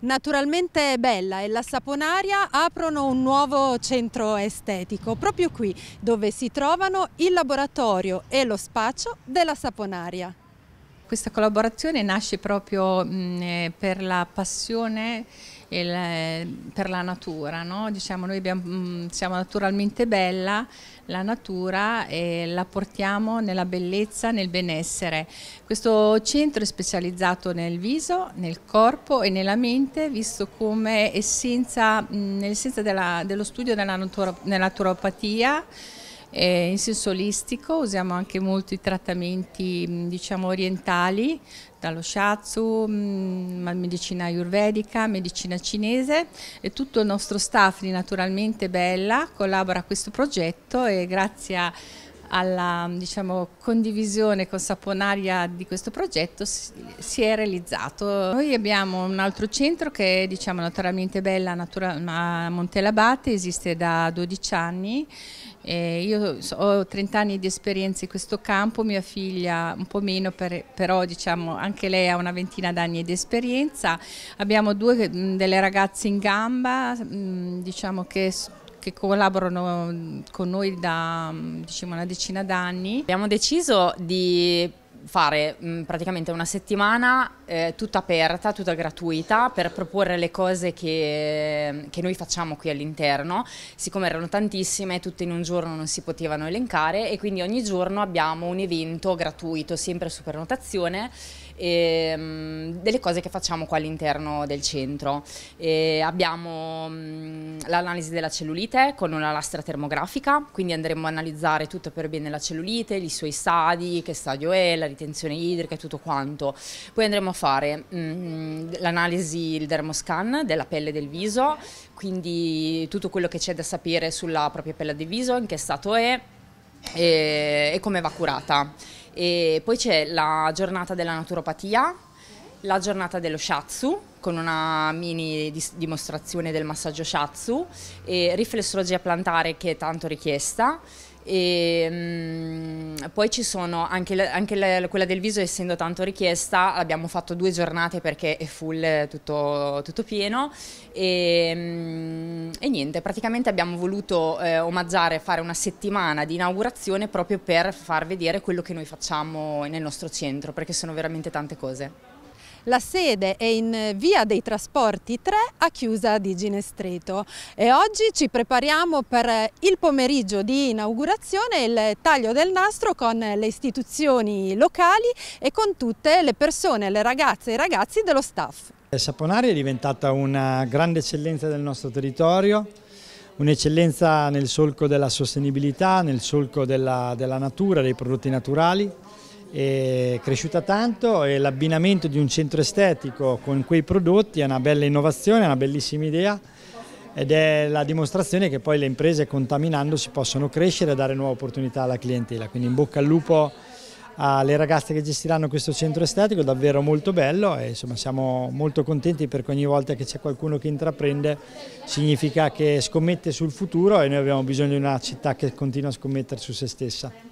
Naturalmente Bella e la Saponaria aprono un nuovo centro estetico, proprio qui dove si trovano il laboratorio e lo spaccio della Saponaria. Questa collaborazione nasce proprio mh, eh, per la passione il, per la natura, no? diciamo, noi abbiamo, siamo naturalmente bella, la natura e la portiamo nella bellezza, nel benessere. Questo centro è specializzato nel viso, nel corpo e nella mente, visto come essenza, nell'essenza dello studio della natura, naturopatia eh, in senso olistico, usiamo anche molti trattamenti mm, diciamo, orientali, dallo shiatsu, mm, medicina ayurvedica, medicina cinese e tutto il nostro staff di Naturalmente Bella collabora a questo progetto e grazie a alla diciamo, condivisione con Saponaria di questo progetto si, è realizzato. Noi abbiamo un altro centro che è diciamo, naturalmente bella natura, a Montelabate, esiste da 12 anni. Eh, io ho 30 anni di esperienza in questo campo, mia figlia un po' meno, per, però diciamo, anche lei ha una ventina d'anni di esperienza. Abbiamo due mm, delle ragazze in gamba mm, diciamo che che collaborano mm, con noi da mm, diciamo, una decina d'anni. Abbiamo deciso di fare mh, mm, praticamente una settimana eh, tutta aperta, tutta gratuita per proporre le cose che, che noi facciamo qui all'interno, siccome erano tantissime, tutte in un giorno non si potevano elencare e quindi ogni giorno abbiamo un evento gratuito, sempre su prenotazione e, ehm, delle cose che facciamo qua all'interno del centro. E abbiamo mm, l'analisi della cellulite con una lastra termografica, quindi andremo a analizzare tutto per bene la cellulite, i suoi stadi, che stadio è, la ritenzione idrica e tutto quanto. Poi andremo a fare mm, l'analisi, il dermoscan della pelle del viso, quindi tutto quello che c'è da sapere sulla propria pelle del viso, in che stato è e, e come va curata. E poi c'è la giornata della naturopatia, la giornata dello shatsu con una mini dimostrazione del massaggio shatsu e riflessologia plantare che è tanto richiesta e, mh, mm, poi ci sono anche, la, anche la, quella del viso, essendo tanto richiesta, abbiamo fatto due giornate perché è full, tutto, tutto pieno. E, mh, mm, e, niente, praticamente abbiamo voluto eh, omaggiare, fare una settimana di inaugurazione proprio per far vedere quello che noi facciamo nel nostro centro, perché sono veramente tante cose. La sede è in eh, via dei trasporti 3 a Chiusa di Ginestreto e oggi ci prepariamo per eh, il pomeriggio di inaugurazione il taglio del nastro con eh, le istituzioni locali e con tutte le persone, le ragazze e i ragazzi dello staff. Saponari è diventata una grande eccellenza del nostro territorio, un'eccellenza nel solco della sostenibilità, nel solco della, della natura, dei prodotti naturali è cresciuta tanto e l'abbinamento di un centro estetico con quei prodotti è una bella innovazione, una bellissima idea ed è la dimostrazione che poi le imprese contaminandosi possono crescere e dare nuove opportunità alla clientela, quindi in bocca al lupo alle ragazze che gestiranno questo centro estetico, davvero molto bello e insomma siamo molto contenti perché ogni volta che c'è qualcuno che intraprende significa che scommette sul futuro e noi abbiamo bisogno di una città che continua a scommettere su se stessa.